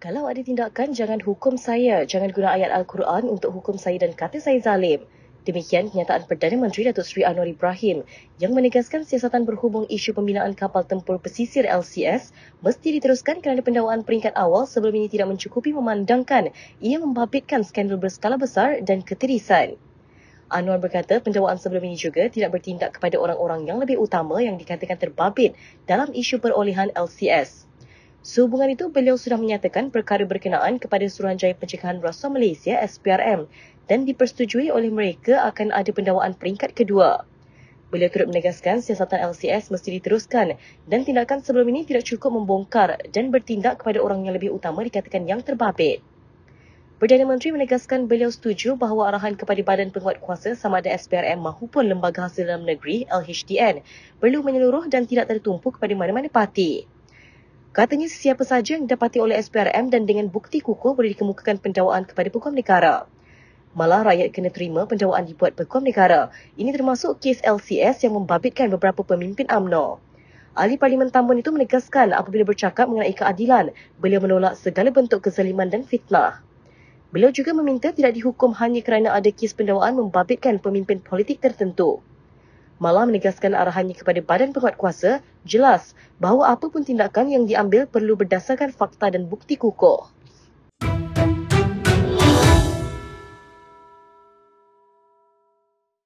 kalau ada tindakan jangan hukum saya, jangan guna ayat al-Quran untuk hukum saya dan kata saya zalim. Demikian kenyataan Perdana Menteri Datuk Seri Anwar Ibrahim yang menegaskan siasatan berhubung isu pembinaan kapal tempur pesisir LCS mesti diteruskan kerana pendawaan peringkat awal sebelum ini tidak mencukupi memandangkan ia membabitkan skandal berskala besar dan ketirisan. Anwar berkata pendawaan sebelum ini juga tidak bertindak kepada orang-orang yang lebih utama yang dikatakan terbabit dalam isu perolehan LCS. Sehubungan itu, beliau sudah menyatakan perkara berkenaan kepada Suruhanjaya Pencegahan Rasuah Malaysia SPRM dan dipersetujui oleh mereka akan ada pendawaan peringkat kedua. Beliau turut menegaskan siasatan LCS mesti diteruskan dan tindakan sebelum ini tidak cukup membongkar dan bertindak kepada orang yang lebih utama dikatakan yang terbabit. Perdana Menteri menegaskan beliau setuju bahawa arahan kepada badan penguat kuasa sama ada SPRM mahupun Lembaga Hasil Dalam Negeri LHDN perlu menyeluruh dan tidak tertumpu kepada mana-mana parti. Katanya sesiapa sahaja yang didapati oleh SPRM dan dengan bukti kukuh boleh dikemukakan pendawaan kepada Pukul Negara. Malah rakyat kena terima pendawaan dibuat Pukul Negara. Ini termasuk kes LCS yang membabitkan beberapa pemimpin AMNO. Ahli Parlimen Tambun itu menegaskan apabila bercakap mengenai keadilan, beliau menolak segala bentuk kezaliman dan fitnah. Beliau juga meminta tidak dihukum hanya kerana ada kes pendawaan membabitkan pemimpin politik tertentu malah menegaskan arahannya kepada badan penguat kuasa jelas bahawa apapun tindakan yang diambil perlu berdasarkan fakta dan bukti kukuh.